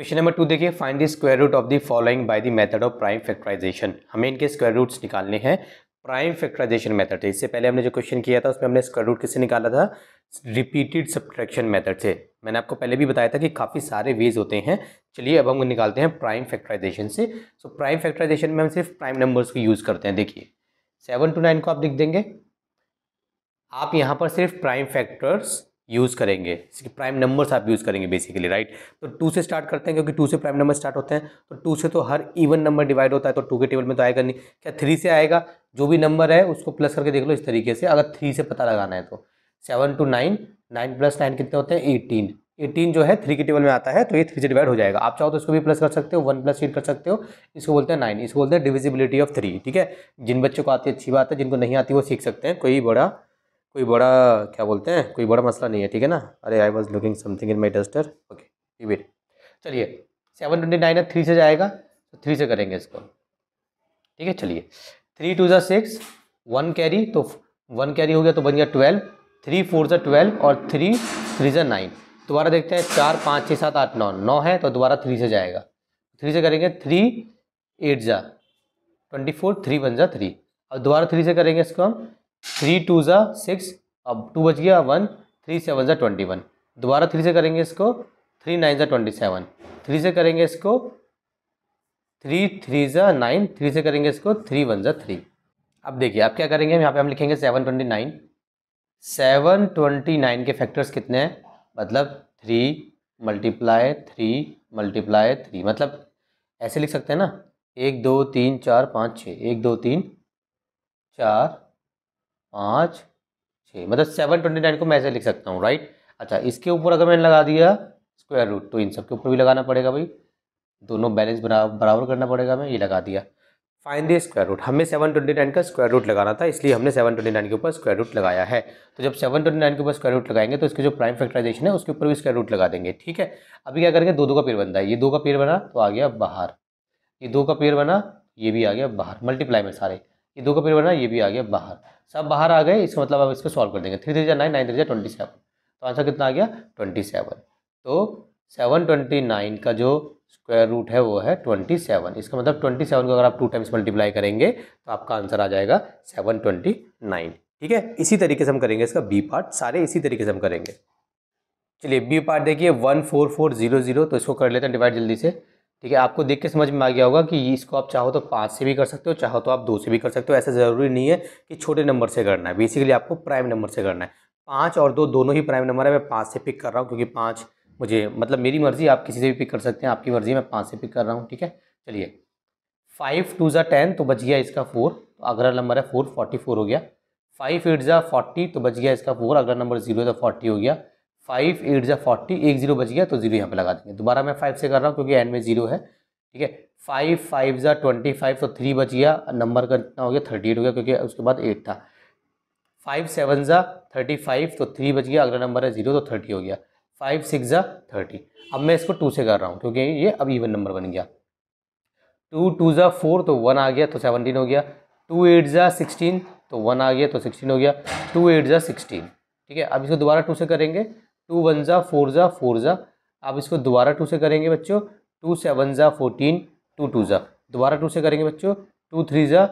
question number two देखिए find the square root of the following by the method of prime factorisation हमें इनके square roots निकालने हैं prime factorisation method से इससे पहले हमने जो क्वेश्चन किया था उसमें हमने स्क्वायर रूट किससे निकाला था रिपीटेड सब्ट्रैक्शन मेथड से मैंने आपको पहले भी बताया था कि काफ़ी सारे वेज होते हैं चलिए अब हम निकालते हैं प्राइम फैक्टराइजेशन से सो प्राइम फैक्टराइजेशन में हम सिर्फ प्राइम नंबर्स को यूज़ करते हैं देखिए सेवन टू नाइन को आप लिख देंगे आप यहाँ पर सिर्फ प्राइम फैक्टर्स यूज़ करेंगे इसके प्राइम नंबर्स आप यूज़ करेंगे बेसिकली राइट तो टू से स्टार्ट करते हैं क्योंकि टू से प्राइम नंबर स्टार्ट होते हैं तो टू से तो हर इवन नंबर डिवाइड होता है तो टू के टेबल में तो आएगा नहीं क्या थ्री से आएगा जो भी नंबर है उसको प्लस करके देख लो इस तरीके से अगर थ्री से पता लगाना है तो seven two nine nine plus nine कितने होते हैं एटीन एटीन जो है थ्री के टेबल में आता है तो ये थ्री से डिवाइड हो जाएगा आप चाहो तो इसको भी प्लस कर सकते हो वन प्लस एट कर सकते हो इसको बोलते हैं नाइन इसको बोलते हैं डिविजिबिलिटी ऑफ थ्री ठीक है जिन बच्चों को आती अच्छी बात है जिनको नहीं आती वो सीख सकते हैं कोई बड़ा कोई बड़ा क्या बोलते हैं कोई बड़ा मसला नहीं है ठीक है ना अरे I was looking something in my duster okay debate चलिए सेवन ट्वेंटी नाइन है थ्री से जाएगा तो थ्री से करेंगे इसको ठीक है चलिए थ्री टू ज़ा सिक्स वन कैरी तो वन कैरी हो गया तो बन गया ट्वेल्व थ्री फोर ज़ा ट्वेल्व और थ्री थ्री ज़ा नाइन दोबारा देखते हैं चार पाँच छः सात आठ नौ नौ है तो दोबारा थ्री से जाएगा थ्री से करेंगे थ्री एट ज़ा ट्वेंटी फोर थ्री वन ज़ा थ्री और दोबारा थ्री से करेंगे इसको हम थ्री टू ज़ा सिक्स अब टू बच गया वन थ्री सेवन ज़ा ट्वेंटी वन दोबारा थ्री से करेंगे इसको थ्री नाइन ज़ा ट्वेंटी सेवन थ्री से करेंगे इसको थ्री थ्री ज़ा नाइन थ्री से करेंगे इसको थ्री वन ज़ा थ्री अब देखिए अब क्या करेंगे यहाँ पे हम लिखेंगे seven twenty nine seven twenty nine के फैक्टर्स कितने हैं मतलब three multiply three multiply three मतलब ऐसे लिख सकते हैं ना एक दो तीन चार पाँच छः एक दो तीन चार पाँच छः मतलब सेवन ट्वेंटी नाइन को मैं ऐसे लिख सकता हूँ राइट अच्छा इसके ऊपर अगर मैंने लगा दिया स्क्वायर रूट तो इन सब के ऊपर भी लगाना पड़ेगा भाई दोनों बैलेंस बरा, बराबर करना पड़ेगा मैं ये लगा दिया फाइन द स्क्वायर रूट हमें सेवन ट्वेंटी नाइन का स्क्वायर रूट लगाना था इसलिए हमने सेवन ट्वेंटी नाइन के ऊपर स्क्वायर रूट लगाया है तो जब सेवन ट्वेंटी नाइन के ऊपर स्क्वायर रूट लगाएंगे तो इसके जो प्राइम फैक्टराइजेशन है उसके ऊपर भी स्क्वायर रूट लगा देंगे ठीक है अभी क्या करेंगे दो दो का पेयर बनता है ये दो का पेयर बना तो आ गया बाहर ये दो का पेयर बना ये भी आ गया बाहर मल्टीप्लाई में सारे ये दो का पेयर बना ये भी आ गया बाहर सब बाहर आ गए इसका मतलब आप इस पर सॉल्व कर देंगे थ्री थ्री जै नाइन नाइन थ्री जै ट्वेंटी सेवन तो आंसर कितना आ गया ट्वेंटी सेवन तो सेवन ट्वेंटी नाइन का जो स्क्वायर रूट है वो है ट्वेंटी सेवन इसका मतलब ट्वेंटी सेवन को अगर आप टू टाइम्स मल्टीप्लाई करेंगे तो आपका आंसर आ जाएगा सेवन ट्वेंटी नाइन ठीक है इसी तरीके से हम करेंगे इसका बी पार्ट सारे इसी तरीके से हम करेंगे चलिए बी पार्ट देखिए one four four zero zero तो इसको कर लेते हैं डिवाइड जल्दी से ठीक है आपको देख के समझ में आ गया होगा कि इसको आप चाहो तो पाँच से भी कर सकते हो चाहो तो आप दो से भी कर सकते हो ऐसा ज़रूरी नहीं है कि छोटे नंबर से करना है बेसिकली आपको प्राइम नंबर से करना है पाँच और दो दोनों ही प्राइम नंबर है मैं पाँच से पिक कर रहा हूँ क्योंकि पाँच मुझे मतलब मेरी मर्ज़ी आप किसी से भी पिक कर सकते हैं आपकी मर्ज़ी मैं पाँच से पिक कर रहा हूँ ठीक है चलिए फाइव टू ज़ा टेन तो बच गया इसका फोर तो अगला नंबर है फोर फोर्टी फोर हो गया फाइव एट ज़ा फोर्टी तो बच गया इसका फोर अगला नंबर जीरो फोर्टी हो गया फाइव एट जै फोर्टी एक जीरो बच गया तो जीरो यहाँ पे लगा देंगे दोबारा मैं फाइव से कर रहा हूँ क्योंकि एन में जीरो है ठीक है फाइव फाइव जै ट्वेंटी फाइव तो थ्री बच गया नंबर का कितना हो गया थर्टी एट हो गया क्योंकि उसके बाद एट था फाइव सेवन ज़ा थर्टी फाइव तो थ्री बच गया अगला नंबर है जीरो तो थर्टी हो गया फाइव सिक्स ज़ा थर्टी अब मैं इसको टू से कर रहा हूँ क्योंकि ये अब इवन नंबर बन गया टू टू ज़ा फोर तो वन आ गया तो सेवनटीन हो गया टू एट ज़ा सिक्सटीन तो वन आ गया तो सिक्सटीन हो गया टू एट ज़ा सिक्सटीन ठीक है अब इसको दोबारा टू से करेंगे टू वन ज़ा फोर ज़ा फोर ज़ा आप इसको दोबारा टू से करेंगे बच्चों टू सेवन ज़ा फोर्टीन टू टू ज़ा दोबारा टू से करेंगे बच्चों टू थ्री ज़ा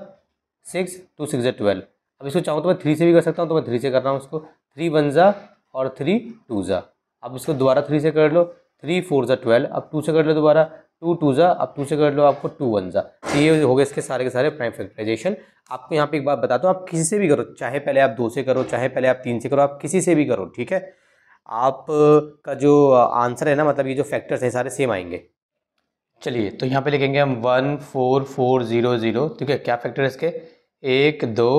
सिक्स टू सिक्स ज़ा ट्वेल्व अब इसको चाहूँ तो मैं थ्री से भी कर सकता हूँ तो मैं थ्री से कर रहा हूँ इसको थ्री वन ज़ा और थ्री टू ज़ा अब इसको दोबारा थ्री से कर लो थ्री फोर ज़ा ट्वेल्व अब टू से कर लो दोबारा टू टू ज़ा अब टू से कर लो आपको टू वन ज़ा तो ये हो गए इसके सारे के सारे प्राइम फैक्टराइजेशन आपको यहाँ पे एक बात बता दो आप किसी से भी करो चाहे पहले आप दो से करो चाहे पहले आप तीन से करो आप किसी से भी करो ठीक है आप का जो आंसर है ना मतलब ये जो फैक्टर्स हैं सारे सेम आएंगे चलिए तो यहाँ पे लिखेंगे हम one four four zero zero ठीक है क्या फैक्टर है इसके एक दो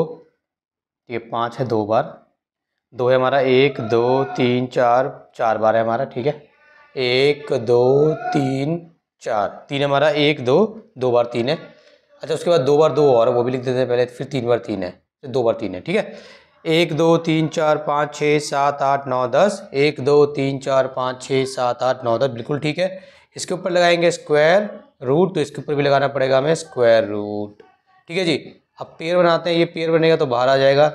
ठीक है पाँच है दो बार दो है हमारा एक दो तीन चार चार बार है हमारा ठीक है एक दो तीन चार तीन हमारा एक दो दो बार तीन है अच्छा उसके बाद दो बार दो और वो भी लिख देते हैं पहले फिर तीन बार तीन है दो बार तीन है ठीक है एक दो तीन चार पाँच छः सात आठ नौ दस एक दो तीन चार पाँच छः सात आठ नौ दस बिल्कुल ठीक है इसके ऊपर लगाएंगे स्क्वायर रूट तो इसके ऊपर भी लगाना पड़ेगा हमें स्क्वायर रूट ठीक है जी अब पेयर बनाते हैं ये पेयर बनेगा तो बाहर आ जाएगा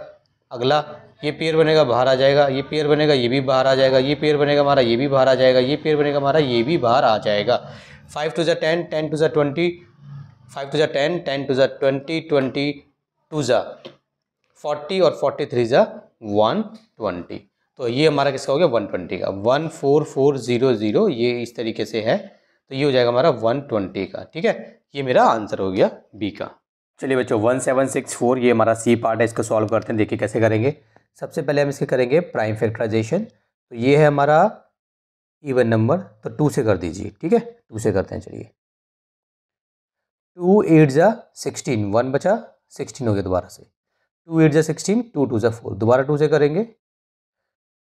अगला ये पेयर बनेगा बाहर आ जाएगा ये पेयर बनेगा ये भी बाहर आ जाएगा ये पेयर बनेगा हमारा ये भी बाहर आ जाएगा ये पेयर बनेगा हमारा ये भी बाहर आ जाएगा फाइव टू ज़ा टेन टेन टू ज़ा ट्वेंटी फाइव टू ज़ा टेन टेन टू ज़ा ट्वेंटी ट्वेंटी टू ज़ा फोर्टी और फोर्टी थ्री ज़ा वन ट्वेंटी तो ये हमारा किसका हो गया वन ट्वेंटी का one four four zero zero ये इस तरीके से है तो ये हो जाएगा हमारा वन ट्वेंटी का ठीक है ये मेरा आंसर हो गया बी का चलिए बच्चों वन सेवन सिक्स फोर ये हमारा सी पार्ट है इसको सॉल्व करते हैं देखिए कैसे करेंगे सबसे पहले हम इसके करेंगे प्राइम फैक्टराइजेशन तो ये है हमारा इवन नंबर तो टू से कर दीजिए ठीक है टू से करते हैं चलिए टू एट ज़ा सिक्सटीन वन बचा सिक्सटीन हो गया दोबारा से टू एट ज़ा सिक्सटीन टू टू जै फोर दोबारा टू से करेंगे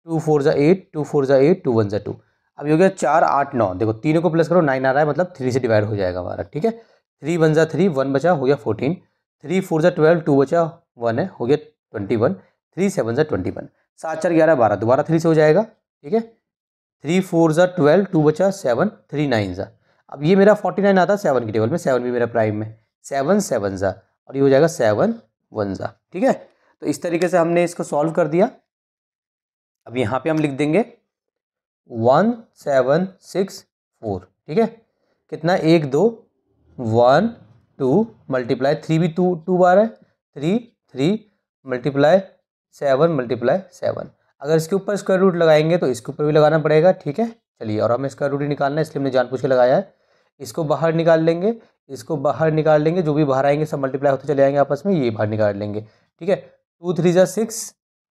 टू फोर ज़ा एट टू फोर ज़ा एट टू वन ज़ा टू अब योग हो गया चार आठ नौ देखो तीनों को प्लस करो नाइन आ रहा है मतलब थ्री से डिवाइड हो जाएगा हमारा ठीक है थ्री वन ज़ा थ्री वन बचा हो गया फोर्टीन थ्री फोर जै ट्वेल्व टू बचा वन है हो गया ट्वेंटी वन थ्री सेवन जै ट्वेंटी वन सात चार ग्यारह बारह दोबारा थ्री से हो जाएगा ठीक है थ्री फोर जै ट्वेल्व टू बचा सेवन थ्री नाइन ज़ा अब ये मेरा फोर्टी नाइन आता है सेवन की टेबल में सेवन भी मेरा प्राइम में सेवन सेवन ज़ा और ये हो जाएगा सेवन वन ज़ा ठीक है तो इस तरीके से हमने इसको सॉल्व कर दिया अब यहाँ पे हम लिख देंगे वन सेवन सिक्स फोर ठीक है कितना एक दो वन टू मल्टीप्लाई थ्री भी टू टू बार है three three multiply seven multiply seven अगर इसके ऊपर स्क्वायर रूट लगाएंगे तो इसके ऊपर भी लगाना पड़ेगा ठीक है चलिए और हमें स्क्वायर रूट ही निकालना है इसलिए हमने जानबूझ के लगाया है इसको बाहर निकाल लेंगे इसको बाहर निकाल लेंगे जो भी बाहर आएंगे सब मल्टीप्लाई होते चले जाएंगे आपस में ये बाहर निकाल लेंगे ठीक है टू थ्री ज़ा सिक्स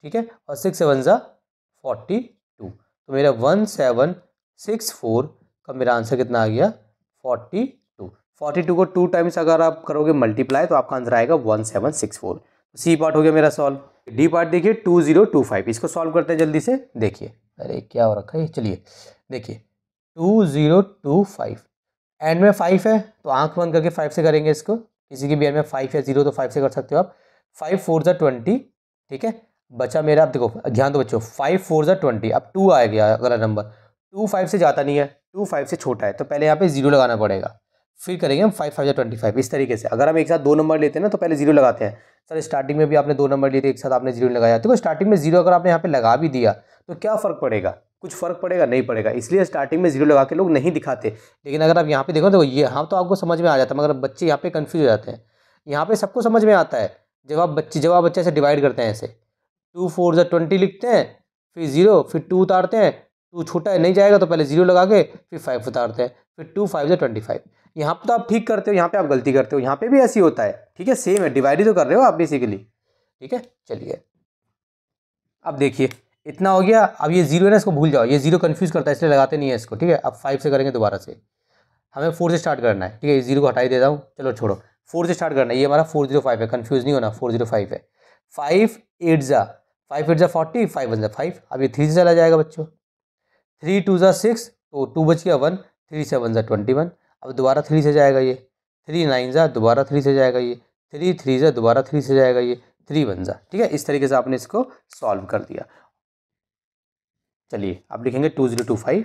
ठीक है और सिक्स सेवन ज़ा फोर्टी टू तो मेरा वन सेवन सिक्स फोर का मेरा आंसर कितना आ गया फोर्टी टू फोर्टी टू को टू टाइम्स अगर आप करोगे मल्टीप्लाई तो आपका आंसर आएगा one seven six four C part हो गया मेरा सॉल्व डी पार्ट देखिए टू जीरो टू फाइव इसको सॉल्व करते हैं जल्दी से देखिए अरे क्या हो रखा है चलिए देखिए two zero two five end में फाइव है तो आंख बंद करके फाइव से करेंगे इसको किसी की भी एंड में फाइव या जीरो तो फाइव से कर सकते हो आप फाइव फोर जो ट्वेंटी ठीक है बचा मेरा आप देखो ध्यान दो बच्चों फाइव फोर जो ट्वेंटी अब टू आ गया अगला नंबर टू फाइव से जाता नहीं है टू फाइव से छोटा है तो पहले यहाँ पे जीरो लगाना पड़ेगा फिर करेंगे हम फाइव फाइव या ट्वेंटी फाइव इस तरीके से अगर हम एक साथ दो नंबर लेते हैं ना तो पहले जीरो लगाते हैं सर स्टार्टिंग में भी आपने दो नंबर लिए थे एक साथ आपने जीरो लगाया देखो स्टार्टिंग में जीरो अगर आपने यहाँ पे लगा भी दिया तो क्या फ़र्क पड़ेगा कुछ फ़र्क पड़ेगा नहीं पड़ेगा इसलिए स्टार्टिंग में जीरो लगा के लोग नहीं दिखाते लेकिन अगर आप यहाँ पे देखो तो ये हाँ तो आपको समझ में आ जाता है मगर बच्चे यहाँ पे कंफ्यूज हो जाते हैं यहाँ पे सबको समझ में आता है जब आप बच्चे जब आप बच्चे से डिवाइड करते हैं ऐसे टू फोर जो ट्वेंटी लिखते हैं फिर ज़ीरो फिर टू उतारते हैं टू छोटा है नहीं जाएगा तो पहले जीरो लगा के फिर फाइव उतारते हैं फिर टू फाइव जो ट्वेंटी फाइव यहाँ पर तो आप ठीक करते हो यहाँ पर आप गलती करते हो यहाँ पर भी ऐसी होता है ठीक है सेम है डिवाइड ही तो कर रहे हो आप बेसिकली ठीक है चलिए अब देखिए इतना हो गया अब ये जीरो है ना इसको भूल जाओ ये जीरो कन्फ्यूज़ करता है इसलिए लगाते नहीं है इसको ठीक है अब फाइव से करेंगे दोबारा से हमें फोर से स्टार्ट करना है ठीक है जीरो को हटाई देता हूँ चलो छोड़ो फोर से स्टार्ट करना है ये हमारा फोर जीरो फाइव है कन्फ्यूज़ नहीं होना फोर जीरो फाइव है फाइव एट ज़ा फाइव एट ज़ा फोर्टी फाइव वन ज़ा फाइव अब ये थ्री से चला जाएगा बच्चों थ्री टू ज़ा सिक्स तो टू बच गया वन थ्री सेवन ज़ा ट्वेंटी वन अब दोबारा थ्री से जाएगा ये थ्री नाइन ज़ा दोबारा थ्री से जाएगा ये थ्री थ्री ज़ा दोबारा थ्री से जाएगा ये थ्री वन ज़ा ठीक है इस तरीके से आपने इसको सॉल्व कर दिया चलिए आप लिखेंगे two zero two five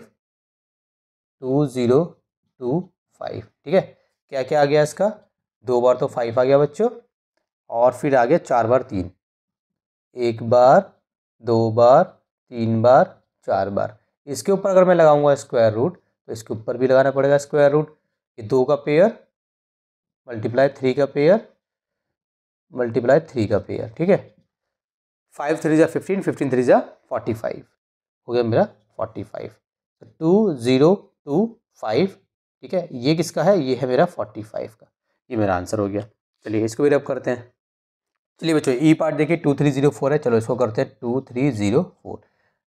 two zero two five ठीक है क्या क्या आ गया इसका दो बार तो फाइव आ गया बच्चों और फिर आ गया चार बार तीन एक बार दो बार तीन बार चार बार इसके ऊपर अगर मैं लगाऊंगा स्क्वायर रूट तो इसके ऊपर भी लगाना पड़ेगा स्क्वायर रूट ये दो का पेयर मल्टीप्लाई थ्री का पेयर मल्टीप्लाई थ्री का पेयर ठीक है फाइव थ्री ज़ा फिफ्टीन फिफ्टीन थ्री ज़ा फोर्टी फाइव हो गया मेरा forty five two zero two five ठीक है ये किसका है ये है मेरा फोर्टी फाइव का ये मेरा आंसर हो गया चलिए इसको भी रब करते हैं चलिए बच्चों ई पार्ट देखिए टू थ्री ज़ीरो फोर है चलो इसको करते हैं two three zero four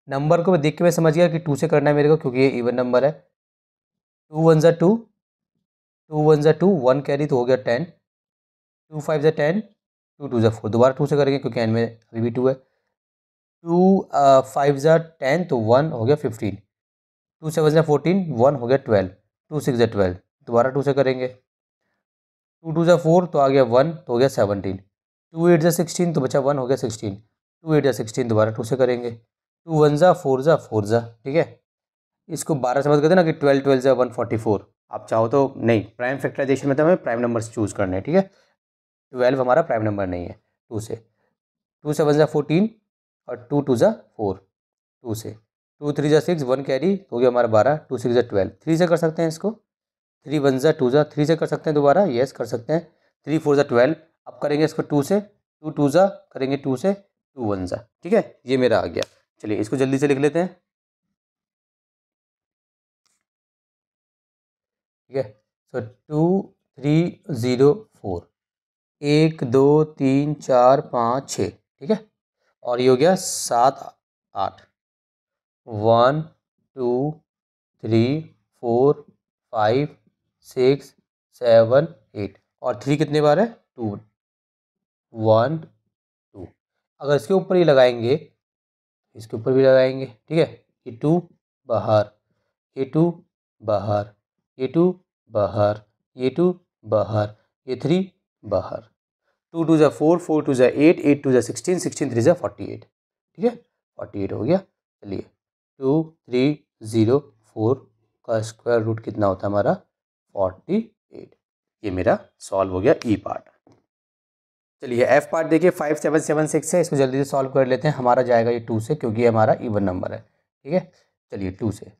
number को मैं देख के मैं समझ गया कि टू से करना है मेरे को क्योंकि ये इवन नंबर है टू वन ज़ा टू टू वन ज़ा टू वन कैरी तो हो गया टेन टू फाइव ज़ा टेन टू टू ज़ा फोर दोबारा टू से करेंगे क्योंकि एन में अभी भी टू है टू फाइव ज़ा टेन तो वन हो गया फिफ्टीन टू सेवन ज़ा फोर्टीन वन हो गया ट्वेल्व टू सिक्स ज़ा ट्वेल्व दोबारा टू से करेंगे टू टू ज़ा फोर तो आ गया वन तो हो गया सेवनटीन टू एट ज़ा सिक्सटीन तो बचा वन हो गया सिक्सटीन टू एट ज़ा सिक्सटीन दोबारा टू से करेंगे टू वन ज़ा फोर ज़ा फोर ज़ा ठीक है इसको बारह से मत करते ना कि ट्वेल्व ट्वेल्व ज़ा वन फोर्टी फोर आप चाहो तो नहीं प्राइम फैक्टराइजेशन में तो हमें प्राइम नंबर से चूज़ करने हैं ठीक है ट्वेल्व हमारा प्राइम नंबर नहीं है टू से टू सेवन ज़ा फोर्टीन और टू टू ज़ा फोर टू से टू थ्री ज़ा सिक्स वन कैरी हो गया हमारा बारह टू सिक्स ज़ा ट्वेल्व थ्री से कर सकते हैं इसको थ्री वन ज़ा टू ज़ा थ्री से कर सकते हैं दोबारा येस कर सकते हैं थ्री फोर ज़ा ट्वेल्व अब करेंगे इसको टू से टू टू ज़ा करेंगे टू से टू वन ज़ा ठीक है ये मेरा आ गया चलिए इसको जल्दी से लिख लेते हैं ठीक है so two three zero four एक दो तीन चार पाँच छः ठीक है और ये हो गया सात आठ one two three four five six seven eight और थ्री कितने बार है टू वन टू अगर इसके ऊपर ही लगाएंगे इसके ऊपर भी लगाएंगे ठीक है ए टू बाहर ए टू बाहर ए टू बाहर ए टू बाहर ए थ्री बाहर टू टू जै फोर फोर टू जै एट एट टू जै सिक्सटीन सिक्सटीन थ्री जै फोर्टी एट ठीक है फोर्टी एट हो गया चलिए टू थ्री ज़ीरो फोर का स्क्वायर रूट कितना होता है हमारा फोर्टी एट ये मेरा सॉल्व हो गया ई पार्ट चलिए एफ पार्ट देखिए फाइव सेवन सेवन सिक्स है इसको जल्दी से सॉल्व कर लेते हैं हमारा जाएगा ये टू से क्योंकि ये हमारा ईवन नंबर है ठीक है चलिए टू से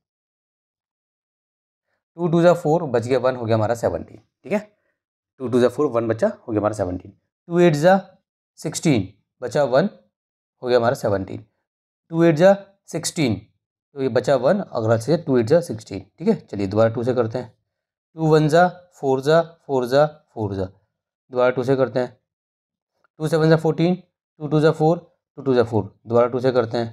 टू टू ज़ा फोर बच गया वन हो गया हमारा सेवनटीन ठीक है टू टू ज़ा फोर वन बचा हो गया हमारा सेवनटीन टू एट ज़ा सिक्सटीन बचा वन हो गया हमारा सेवनटीन टू एट ज़ा सिक्सटीन तो ये बचा वन अगला से टू एट ज़ा सिक्सटीन ठीक है चलिए दोबारा टू से करते हैं टू वन ज़ा फोर ज़ा फोर ज़ा फोर ज़ा दोबारा टू से करते हैं टू सेवन ज़ा फोर्टीन टू टू ज़ा फोर टू टू ज़ा फोर दोबारा टू से करते हैं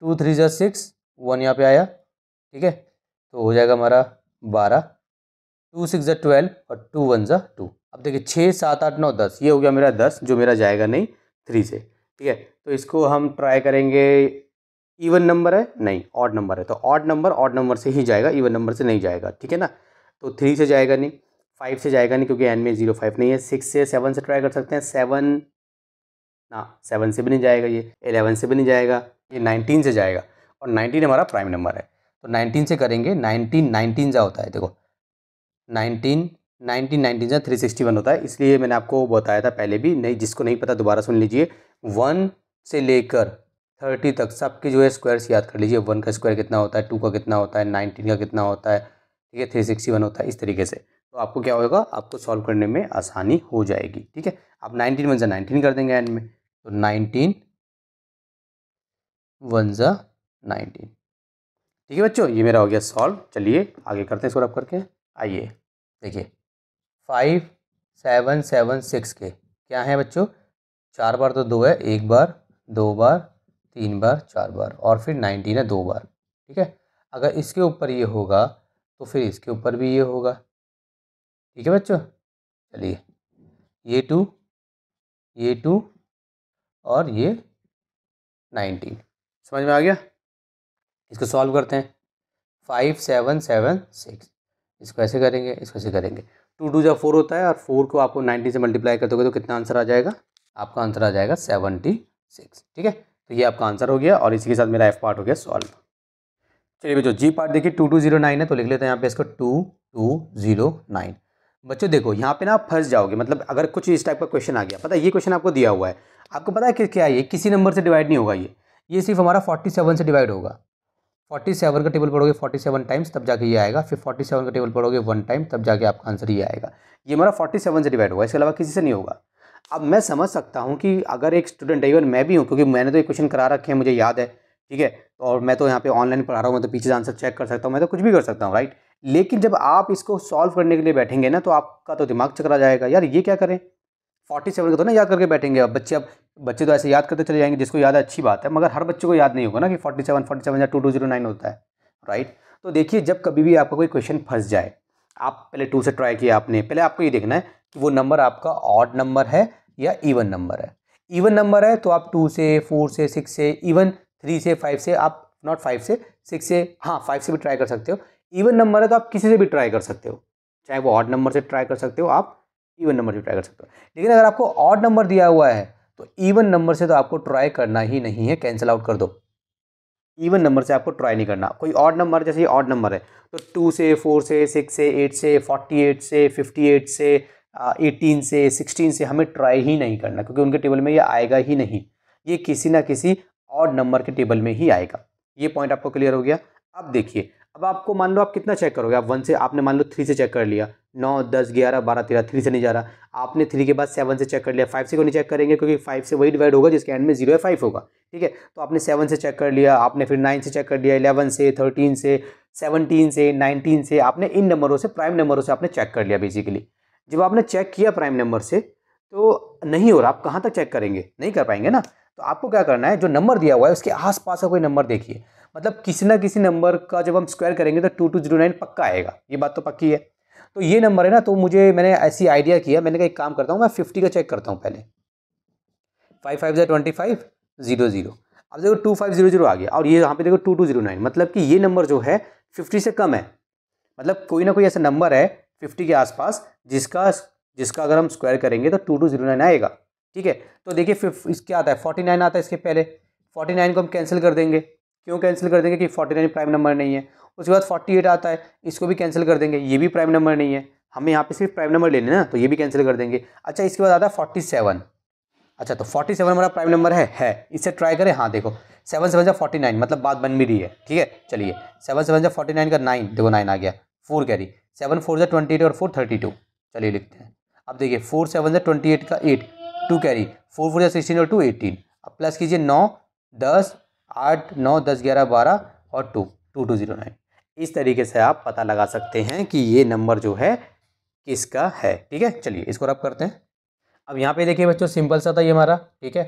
टू थ्री ज़ा सिक्स वन यहाँ पे आया ठीक है तो हो जाएगा हमारा बारह टू सिक्स जै ट्वेल्व और टू वन ज़ा टू अब देखिए छः सात आठ नौ दस ये हो गया मेरा दस जो मेरा जाएगा नहीं थ्री से ठीक है तो इसको हम ट्राई करेंगे इवन नंबर है नहीं ऑड नंबर है तो ऑड नंबर ऑड नंबर से ही जाएगा इवन नंबर से नहीं जाएगा ठीक है ना तो थ्री से जाएगा नहीं फाइव से जाएगा नहीं क्योंकि एन में जीरो फाइव नहीं है सिक्स से सेवन से ट्राई कर सकते हैं सेवन ना सेवन से भी नहीं जाएगा ये एलेवन से भी नहीं जाएगा ये नाइनटीन से जाएगा और नाइनटीन हमारा प्राइम नंबर है तो नाइनटीन से करेंगे नाइनटीन नाइनटीन जा होता है देखो नाइनटीन नाइनटीन नाइनटीन से थ्री सिक्सटी वन होता है इसलिए मैंने आपको बताया था पहले भी नहीं जिसको नहीं पता दोबारा सुन लीजिए वन से लेकर थर्टी तक सबके जो है स्क्वायर्स याद कर लीजिए वन का स्क्वायर कितना होता है टू का कितना होता है नाइनटीन का कितना होता है ठीक है थ्री सिक्सटी वन होता है इस तरीके से तो आपको क्या होगा आपको सॉल्व करने में आसानी हो जाएगी ठीक है आप नाइनटीन वन ज़ा नाइनटीन कर देंगे एंड में तो नाइनटीन वन ज़ा नाइनटीन ठीक है बच्चों ये मेरा हो गया सॉल्व चलिए आगे करते हैं सॉल्व करके आइए देखिए फाइव सेवन सेवन सिक्स के क्या है बच्चों चार बार तो दो है एक बार दो बार तीन बार चार बार और फिर नाइनटीन है दो बार ठीक है अगर इसके ऊपर ये होगा तो फिर इसके ऊपर भी ये होगा ठीक है बच्चों चलिए ये टू ये टू और ये नाइनटीन समझ में आ गया इसको सॉल्व करते हैं फाइव सेवन सेवन सिक्स इसको ऐसे करेंगे इसको ऐसे करेंगे टू टू जब फोर होता है और फोर को आपको नाइन्टी से मल्टीप्लाई कर दोगे तो कितना आंसर आ जाएगा आपका आंसर आ जाएगा सेवनटी सिक्स ठीक है तो ये आपका आंसर हो गया और इसी के साथ मेरा एफ पार्ट हो गया सॉल्व चलिए बच्चों जी पार्ट देखिए टू टू जीरो नाइन है तो लिख लेते हैं यहाँ पे इसको टू टू जीरो नाइन बच्चों देखो यहाँ पे ना आप फंस जाओगे मतलब अगर कुछ इस टाइप का क्वेश्चन आ गया पता है ये क्वेश्चन आपको दिया हुआ है आपको पता है कि क्या ये किसी नंबर से डिवाइड नहीं होगा ये ये सिर्फ हमारा फोर्टी सेवन से डिवाइड होगा फोर्टी सेवन का टेबल पढ़ोगे फोर्टी सेवन टाइम्स तब जाके ये आएगा फिर फोर्टी सेवन का टेबल पढ़ोगे वन टाइम तब जाके आपका आंसर ये आएगा ये हमारा फोर्टी सेवन से डिवाइड होगा इसके अलावा किसी से नहीं होगा अब मैं समझ सकता हूँ कि अगर एक स्टूडेंट है इवन मैं भी हूँ क्योंकि मैंने तो एक क्वेश्चन करा रखे हैं मुझे याद है ठीक है और मैं तो यहाँ पे ऑनलाइन पढ़ा रहा हूँ मैं तो पीछे आंसर चेक कर सकता हूँ मैं तो कुछ भी कर सकता हूँ राइट लेकिन जब आप इसको सॉल्व करने के लिए बैठेंगे ना तो आपका तो दिमाग चकरा जाएगा यार ये क्या करें फोर्टी सेवन को तो ना याद करके बैठेंगे अब बच्चे अब बच्चे तो ऐसे याद करते चले जाएंगे जिसको याद है अच्छी बात है मगर हर बच्चे को याद नहीं होगा ना कि फोर्टी सेवन फोर्टी सेवन या टू टू जीरो नाइन होता है राइट तो देखिए जब कभी भी आपका कोई क्वेश्चन फंस जाए आप पहले टू से ट्राई किया आपने पहले आपको ये देखना है कि वो नंबर आपका ऑड नंबर है या इवन नंबर है इवन नंबर है तो आप टू से फोर से सिक्स से इवन थ्री से फाइव से आप नॉट फाइव से सिक्स से हाँ फाइव से भी ट्राई कर सकते हो इवन नंबर है तो आप किसी से भी ट्राई कर सकते हो चाहे वो ऑड नंबर से ट्राई कर सकते हो आप इवन नंबर से ट्राई कर सकते हो लेकिन अगर आपको ऑड नंबर दिया हुआ है तो ईवन नंबर से तो आपको ट्राई करना ही नहीं है कैंसिल आउट कर दो ईवन नंबर से आपको ट्राई नहीं करना कोई ऑड नंबर जैसे ये ऑड नंबर है तो टू से फोर से सिक्स से एट से फोर्टी एट से फिफ्टी एट से एटीन से सिक्सटीन से हमें ट्राई ही नहीं करना क्योंकि उनके टेबल में ये आएगा ही नहीं ये किसी ना किसी ऑड नंबर के टेबल में ही आएगा ये पॉइंट आपको क्लियर हो गया अब देखिए अब आपको मान लो आप कितना चेक करोगे आप वन से आपने मान लो थ्री से चेक कर लिया नौ दस ग्यारह बारह तेरह थ्री से नहीं जा रहा आपने थ्री के बाद सेवन से चेक कर लिया फाइव से क्यों नहीं चेक करेंगे क्योंकि फाइव से वही डिवाइड होगा जिसके एंड में जीरो है फाइव होगा ठीक है तो आपने सेवन से चेक कर लिया आपने फिर नाइन से चेक कर लिया इलेवन से थर्टीन से सेवनटीन से नाइनटीन से आपने इन नंबरों से प्राइम नंबरों से आपने चेक कर लिया बेसिकली जब आपने चेक किया प्राइम नंबर से तो नहीं हो रहा आप कहाँ तक चेक करेंगे नहीं कर पाएंगे ना तो आपको क्या करना है जो नंबर दिया हुआ है उसके आसपास का कोई नंबर देखिए मतलब किसी ना किसी नंबर का जब हम स्क्वायर करेंगे तो टू टू जीरो नाइन पक्का आएगा ये बात तो पक्की है तो ये नंबर है ना तो मुझे मैंने ऐसी आइडिया किया मैंने कहा एक काम करता हूँ मैं फिफ्टी का चेक करता हूँ पहले फाइव फाइव ज़ा ट्वेंटी फाइव जीरो जीरो अब देखो टू फाइव जीरो जीरो आ गया और ये यहाँ पे देखो टू टू जीरो नाइन मतलब कि ये नंबर जो है फिफ्टी से कम है मतलब कोई ना कोई ऐसा नंबर है फिफ्टी के आसपास जिसका जिसका अगर हम स्क्वायर करेंगे तो टू टू जीरो नाइन आएगा ठीक है तो देखिए इसके आता है फोर्टी नाइन आता है इसके पहले फोर्टी नाइन को हम कैंसिल कर देंगे क्यों कैंसिल कर देंगे कि फोर्टी नाइन प्राइम नंबर नहीं है उसके बाद फोर्टी एट आता है इसको भी कैंसिल कर देंगे ये भी प्राइम नंबर नहीं है हमें यहाँ पे सिर्फ प्राइम नंबर लेने ना तो ये भी कैंसिल कर देंगे अच्छा इसके बाद आता है फोर्टी सेवन अच्छा तो फोर्टी सेवन हमारा प्राइम नंबर है है इससे ट्राई करें हाँ देखो सेवन सेवन जा फोर्टी नाइन मतलब बात बन भी रही है ठीक है चलिए सेवन सेवन जा फोर्टी नाइन का नाइन देखो नाइन आ गया फोर कैरी सेवन फोर जा ट्वेंटी एट और फोर थर्टी टू चलिए लिखते हैं अब देखिए फोर सेवन जा ट्वेंटी एट का eight two carry four four जा सिक्सटीन और टू एटीन अब प्लस कीजिए नौ दस आठ नौ दस ग्यारह बारह और two two two zero nine इस तरीके से आप पता लगा सकते हैं कि ये नंबर जो है किसका है ठीक है चलिए इसको रब करते हैं अब यहाँ पे देखिए बच्चों सिंपल सा था ये हमारा ठीक है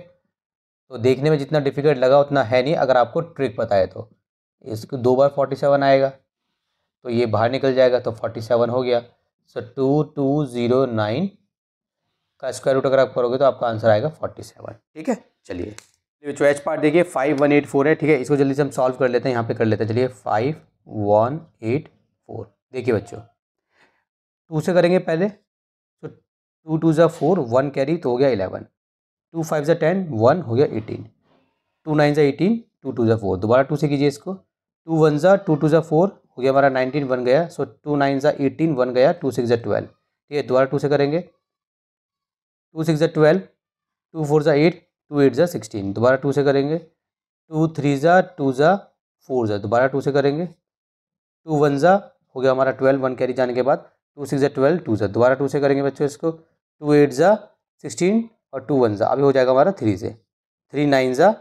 तो देखने में जितना डिफिकल्ट लगा उतना है नहीं अगर आपको ट्रिक पता है तो इसको दो बार फोर्टी सेवन आएगा तो ये बाहर निकल जाएगा तो फोर्टी सेवन हो गया so two two zero nine का स्क्वायर रूट अगर आप करोगे तो आपका आंसर आएगा फोर्टी सेवन ठीक है चलिए जो एच पार्ट देखिए फाइव वन एट फोर है ठीक है इसको जल्दी से हम सॉल्व कर लेते हैं यहाँ पे कर लेते हैं चलिए फाइव वन एट फोर देखिए बच्चों टू से करेंगे पहले तो टू टू ज़ा फोर वन कैरी तो हो गया इलेवन टू फाइव ज़ा टेन वन हो गया एटीन टू नाइन ज़ा एटीन टू टू ज़ा फोर दोबारा टू से कीजिए इसको टू वन ज़ा टू टू ज़ा फोर हो गया हमारा नाइनटीन वन गया सो टू नाइन ज़ा एटीन वन गया टू सिक्स ज़ा ट्वेल्व ठीक है दोबारा टू से करेंगे टू सिक्स ज़ा ट्वेल्व टू फोर ज़ा एट टू एट ज़ा सिक्सटीन दोबारा टू से करेंगे टू थ्री ज़ा टू ज़ा फोर ज़ा दोबारा टू से करेंगे टू वन ज़ा हो गया हमारा ट्वेल्व वन कैरी जाने के बाद टू सिक्स ज़ा ट्वेल्व टू ज़ा दोबारा टू से करेंगे बच्चों इसको टू एट ज़ा सिक्सटीन और टू वन ज़ा अभी हो जाएगा हमारा थ्री से थ्री नाइन ज़ा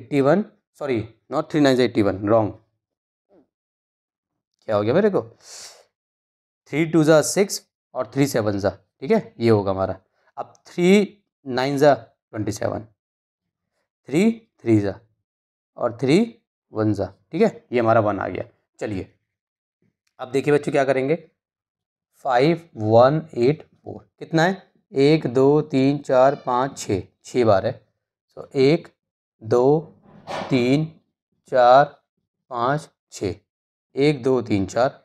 eighty one sorry not three nine ज़ा एट्टी वन रॉन्ग क्या हो गया मेरे को थ्री टू ज़ा सिक्स और थ्री सेवन ज़ा ठीक है ये होगा हमारा अब थ्री नाइन ज़ा ट्वेंटी सेवन थ्री थ्री ज़ा और थ्री वन ज़ा ठीक है ये हमारा वन आ गया चलिए अब देखिए बच्चों क्या करेंगे फाइव वन एट फोर कितना है एक दो तीन चार पाँच छः छः बार है सो एक दो तीन चार पाँच छ एक दो तीन चार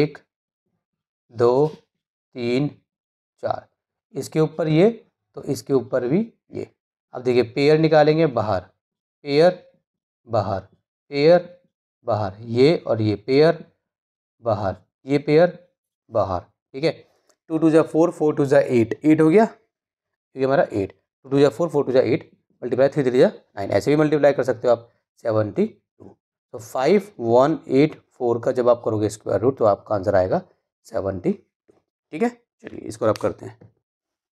एक दो तीन चार इसके ऊपर ये तो इसके ऊपर भी ये अब देखिए पेयर निकालेंगे बाहर पेयर बाहर पेयर बाहर ये और ये पेयर बाहर ये पेयर बाहर ठीक है टू टू जै फोर फोर टू जै एट एट हो गया ये हमारा एट टू टू जै फोर फोर टू जै एट मल्टीप्लाई थ्री थ्री जै नाइन ऐसे भी मल्टीप्लाई कर सकते हो आप सेवनटी टू तो फाइव वन एट फोर का जब आप करोगे स्क्वायर रूट तो आपका आंसर आएगा सेवनटी टू ठीक है चलिए इसको आप करते हैं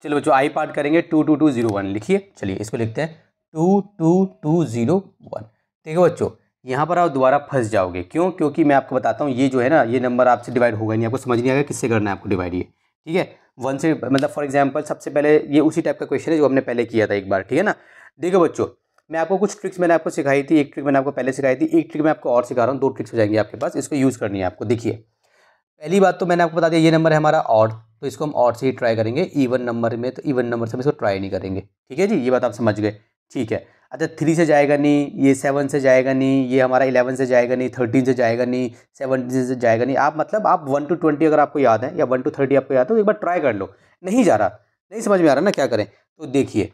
चलो बच्चों आई पार्ट करेंगे two two two zero one लिखिए चलिए इसको लिखते हैं two two two zero one ठीक है बच्चों यहाँ पर आप दोबारा फंस जाओगे क्यों क्योंकि मैं आपको बताता हूँ ये जो है ना ये नंबर आपसे डिवाइड होगा नहीं आपको समझ नहीं आएगा किससे करना है आपको डिवाइड ये ठीक है वन से मतलब फॉर एग्जाम्पल सबसे पहले ये उसी टाइप का क्वेश्चन है जो हमने पहले किया था एक बार ठीक है ना देखो बच्चों मैं आपको कुछ ट्रिक्स मैंने आपको सिखाई थी एक ट्रिक मैंने आपको पहले सिखाई थी एक ट्रिक मैं आपको और सिखा रहा हूँ दो ट्रिक्स हो जाएंगे आपके पास इसको यूज़ करनी है आपको देखिए पहली बात तो मैंने आपको बता दिया ये नंबर है हमारा ऑड तो इसको हम और से ही ट्राई करेंगे इवन नंबर में तो इवन नंबर से हम इसको ट्राई नहीं करेंगे ठीक है जी ये बात आप समझ गए ठीक है अच्छा थ्री से जाएगा नहीं ये सेवन से जाएगा नहीं ये हमारा इलेवन से जाएगा नहीं थर्टीन से जाएगा नहीं सेवनटीन से जाएगा नहीं आप मतलब आप वन टू ट्वेंटी अगर आपको याद है या वन टू थर्टी आपको याद है तो एक बार ट्राई कर लो नहीं जा रहा नहीं समझ में आ रहा ना क्या करें तो देखिए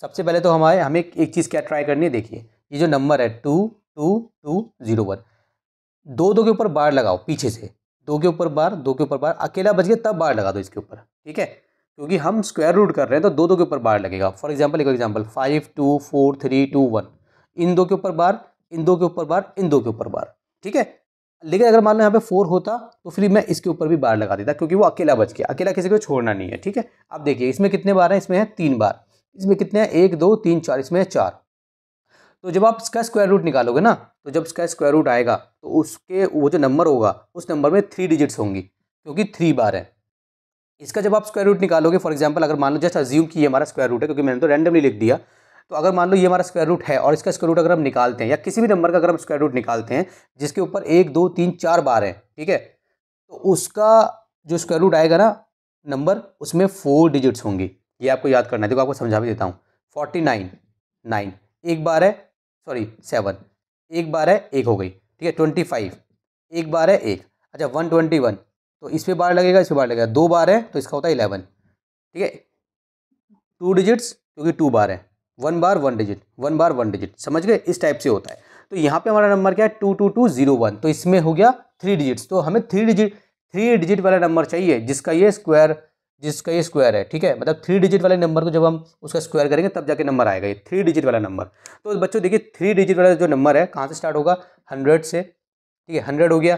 सबसे पहले तो हमारे हमें एक चीज़ क्या ट्राई करनी है देखिए ये जो नंबर है two two two zero one दो दो के ऊपर बार लगाओ पीछे से दो के ऊपर बार दो के ऊपर बार अकेला बच गया तब बार लगा दो इसके ऊपर ठीक है क्योंकि हम स्क्वायर रूट कर रहे हैं तो दो दो के ऊपर बार लगेगा फॉर एग्जाम्पल एक example five two four three two one इन दो के ऊपर बार इन दो के ऊपर बार इन दो के ऊपर बार ठीक है लेकिन अगर मान लो यहाँ पे फोर होता तो फिर मैं इसके ऊपर भी बार लगा देता क्योंकि वो अकेला बच गया अकेला किसी को छोड़ना नहीं है ठीक है अब देखिए इसमें कितने बार हैं इसमें है तीन बार इसमें कितने हैं एक दो तीन चार इसमें है चार तो जब आप इसका स्क्वायर रूट निकालोगे ना तो जब इसका स्क्वायर रूट आएगा तो उसके वो जो नंबर होगा उस नंबर में थ्री डिजिट्स होंगी क्योंकि थ्री बार है इसका जब आप स्क्वायर रूट निकालोगे फॉर एग्जाम्पल अगर मान लो जस्ट अज्यूम कि ये हमारा स्क्वायर रूट है क्योंकि मैंने तो रैंडमली लिख दिया तो अगर मान लो ये हमारा स्क्वायर रूट है और इसका स्क्वायर रूट अगर हम निकालते हैं या किसी भी नंबर का अगर हम स्क्वायर रूट निकालते हैं जिसके ऊपर एक दो तीन चार बार है ठीक है तो उसका जो स्क्वायर रूट आएगा ना नंबर उसमें फोर डिजिट्स होंगी ये आपको याद करना है देखो आपको समझा भी देता हूँ फोर्टी नाइन नाइन एक बार है सॉरी सेवन एक बार है एक हो गई ठीक है ट्वेंटी फाइव एक बार है एक अच्छा वन ट्वेंटी वन तो इस पर बार लगेगा इस पर बार लगेगा दो बार है तो इसका होता है इलेवन ठीक है टू डिजिट्स क्योंकि टू बार है one bar one digit one bar one digit समझ गए इस टाइप से होता है तो यहाँ पे हमारा नंबर क्या है two two two zero one तो इसमें हो गया थ्री डिजिट्स तो हमें थ्री डिजिट थ्री डिजिट वाला नंबर चाहिए जिसका ये स्क्वायर जिसका ये स्क्वायर है ठीक है मतलब थ्री डिजिट वाले नंबर को जब हम उसका स्क्वायर करेंगे तब जाके नंबर आएगा ये थ्री डिजिट वाला नंबर तो बच्चों देखिए थ्री डिजिट वाला जो नंबर है कहाँ से स्टार्ट होगा हंड्रेड से ठीक है हंड्रेड हो गया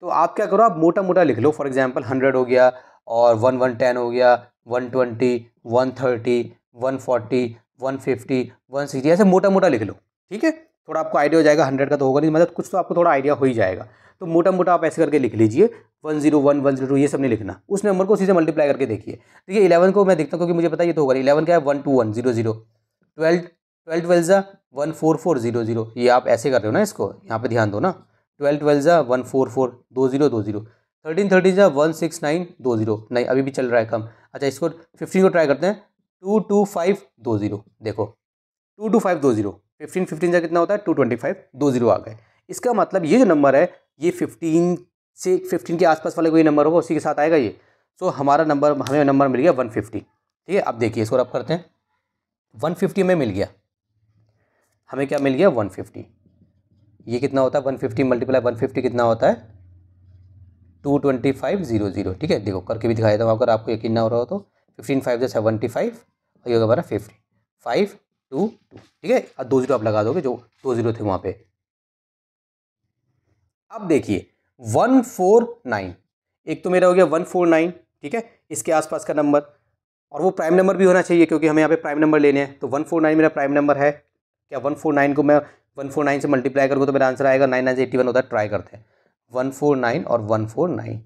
तो आप क्या करो आप मोटा मोटा लिख लो फॉर एग्जाम्पल हंड्रेड हो गया और वन वन टेन हो गया one twenty one thirty one forty one fifty one sixty ऐसे मोटा मोटा लिख लो ठीक है थोड़ा आपको आइडिया हो जाएगा हंड्रेड का तो होगा नहीं मतलब कुछ तो आपको थोड़ा आइडिया हो ही जाएगा तो मोटा मोटा आप ऐसे करके लिख लीजिए one zero one one zero two ये सब नहीं लिखना उस नंबर को उसी से मल्टीप्लाई करके देखिए देखिए तो इलेवन को मैं देखता हूँ क्योंकि मुझे पता ये तो होगा इलेवन क्या है one two one zero zero twelve twelve ट्वेल्जा one four four zero zero ये आप ऐसे कर रहे हो ना इसको यहाँ पे ध्यान दो ना ट्वेल्व ट्वेल्जा वन फोर फोर दो जीरो दो जीरो थर्टीन थर्टीन जा वन सिक्स नाइन दो जीरो नहीं अभी भी चल रहा है कम अच्छा इसको फिफ्टीन को ट्राई करते हैं टू टू फाइव दो जीरो देखो टू टू फाइव दो जीरो फिफ्टीन फिफ्टीन जा कितना होता है टू ट्वेंटी फाइव दो जीरो आ गए इसका मतलब ये जो नंबर है ये फिफ्टीन से फिफ्टीन के आसपास वाला कोई नंबर होगा उसी के साथ आएगा ये सो so, हमारा नंबर हमें नंबर मिल गया वन फिफ्टी ठीक है अब देखिए इसको रब करते हैं वन फिफ्टी में मिल गया हमें क्या मिल गया वन फिफ्टी ये कितना होता है one fifty multiply one fifty कितना होता है two twenty five zero zero ठीक है देखो करके भी दिखाया देता हूँ अगर आपको यकीन ना हो रहा हो तो फिफ्टीन फाइव जो सेवेंटी फाइव और ये होगा हमारा फिफ्टी फाइव टू टू ठीक है अब दो जीरो आप लगा दोगे जो दो जीरो थे वहाँ पे अब देखिए वन फोर नाइन एक तो मेरा हो गया वन फोर नाइन ठीक है इसके आसपास का नंबर और वो प्राइम नंबर भी होना चाहिए क्योंकि हमें यहाँ पे प्राइम नंबर लेने हैं तो वन फोर नाइन मेरा प्राइम नंबर है क्या वन फोर नाइन को मैं वन फोर नाइन से मल्टीप्लाई करूँगा तो मेरा आंसर आएगा नाइन नाइन से एट्टी वन होता है ट्राई करते हैं वन फोर नाइन और one four nine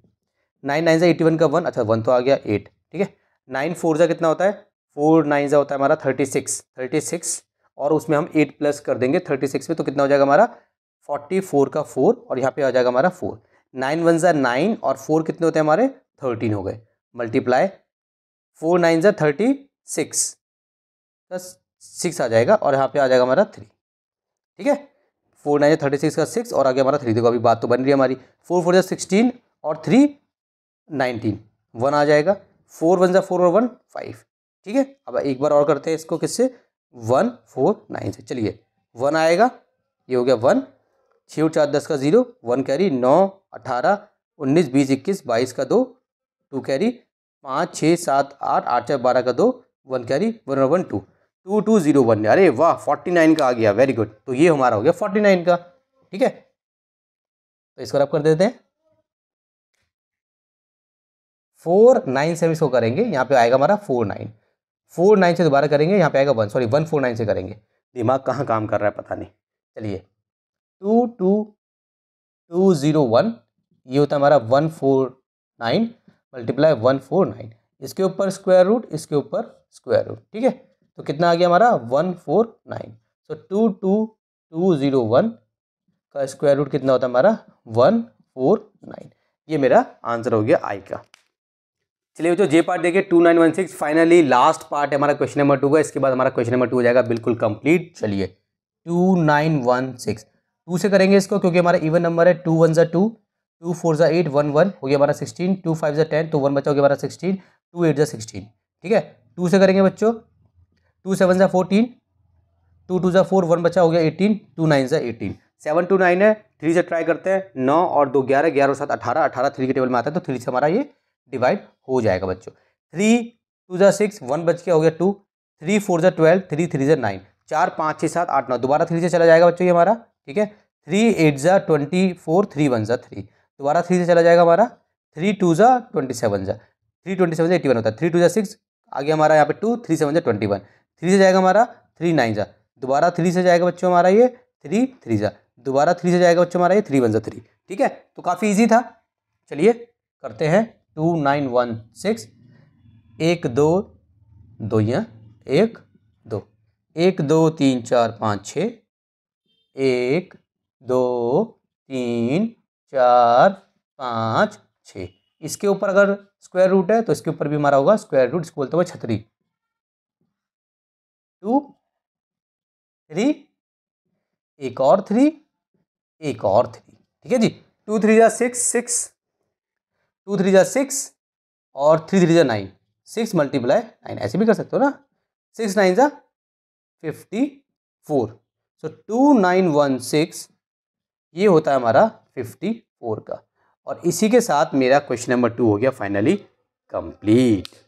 nine nine से एट्टी वन का वन अच्छा वन तो आ गया एट ठीक है नाइन फोर ज़ा कितना होता है फोर नाइन ज़ा होता है हमारा थर्टी सिक्स थर्टी सिक्स और उसमें हम एट प्लस कर देंगे थर्टी सिक्स में तो कितना हो जाएगा हमारा फोर्टी फोर का फोर और यहाँ पे आ जाएगा हमारा फोर नाइन वन जै नाइन और फोर कितने होते हैं हमारे थर्टीन हो गए मल्टीप्लाई फोर नाइन जै थर्टी सिक्स प्लस सिक्स आ जाएगा और यहाँ पे आ जाएगा हमारा थ्री ठीक है फोर नाइन थर्टी सिक्स का सिक्स और आगे हमारा थ्री देखो अभी बात तो बन रही है हमारी फोर फोर जै सिक्सटीन और थ्री नाइनटीन वन आ जाएगा फोर वन जै फोर और वन फाइव ठीक है अब एक बार और करते हैं इसको किससे वन फोर नाइन से चलिए वन आएगा ये हो गया वन छः और चार दस का ज़ीरो वन कैरी नौ अठारह उन्नीस बीस इक्कीस बाईस का दो टू कैरी पाँच छः सात आठ आठ चार बारह का दो one carry one one two two two zero one अरे वाह फोर्टी नाइन का आ गया वेरी गुड तो ये हमारा हो गया फोर्टी नाइन का ठीक है तो इसको आप कर देते हैं फोर नाइन से हम इसको करेंगे यहाँ पे आएगा हमारा फोर नाइन फोर नाइन से दोबारा करेंगे यहाँ पे आएगा one sorry one four nine से करेंगे दिमाग कहाँ काम कर रहा है पता नहीं चलिए two two two zero one ये होता है हमारा one four nine multiply one four nine इसके ऊपर स्क्वायर रूट इसके ऊपर स्क्वायर रूट ठीक है तो कितना आ गया हमारा one four nine so two two two zero one का स्क्वायर रूट कितना होता है हमारा वन फोर नाइन ये मेरा आंसर हो गया आई का चलिए बच्चों जे पार्ट देखिए two nine one six finally last part है हमारा क्वेश्चन नंबर टू का इसके बाद हमारा क्वेश्चन नंबर टू हो जाएगा बिल्कुल कंप्लीट चलिए two nine one six two से करेंगे इसको क्योंकि हमारा इवन नंबर है टू वन ज़ा टू टू फोर ज़ा एट वन वन हो गया हमारा सिक्सटीन टू फाइव ज़ा टेन तो वन बचा हो गया हमारा सिक्सटीन टू एट ज़ा सिक्सटीन ठीक है टू से करेंगे बच्चों टू सेवन ज़ा फोर्टीन टू टू ज़ा फोर वन बचा हो गया एटीन टू नाइन ज़ा एटीन सेवन टू नाइन है थ्री से ट्राई करते हैं नौ और दो ग्यारह ग्यारह और सात अठारह अठारह थ्री के टेबल में आता है तो थ्री से हमारा ये डिवाइड हो जाएगा बच्चों थ्री टू ज़ा सिक्स वन बच के हो गया टू थ्री फोर ज़ा ट्वेल्व थ्री थ्री ज़ा नाइन चार पाँच छः सात आठ नौ दोबारा थ्री से चला जाएगा बच्चों ये हमारा ठीक है थ्री एट ज़ा ट्वेंटी फोर थ्री वन ज़ा थ्री दोबारा थ्री से चला जाएगा हमारा थ्री टू ज़ा ट्वेंटी सेवन ज़ा थ्री ट्वेंटी सेवन ज़ा एटी वन होता है थ्री टू ज़ा सिक्स आगे हमारा यहाँ पे टू थ्री सेवन ज़ा ट्वेंटी वन थ्री से जाएगा हमारा थ्री नाइन ज़ा दोबारा थ्री से जाएगा बच्चों हमारा ये थ्री थ्री ज़ा दोबारा थ्री से जाएगा बच्चों हमारा ये थ्री वन ज़ा थ्री ठीक है तो काफ़ी ईजी था चलिए करते हैं टू नाइन वन सिक्स एक दो दो या एक दो एक दो तीन चार पाँच छः एक दो तीन चार पाँच छ इसके ऊपर अगर स्क्वायर रूट है तो इसके ऊपर भी हमारा होगा स्क्वायर रूट इसको बोलते हुए छतरी टू थ्री एक और थ्री एक और थ्री ठीक है जी टू थ्री जा सिक्स सिक्स टू थ्री जा सिक्स और थ्री थ्री जा नाइन सिक्स मल्टीप्लाई नाइन ऐसे भी कर सकते हो ना सिक्स नाइन जा fifty four so two nine one six ये होता है हमारा फिफ्टी फोर का और इसी के साथ मेरा क्वेश्चन नंबर टू हो गया फाइनली कंप्लीट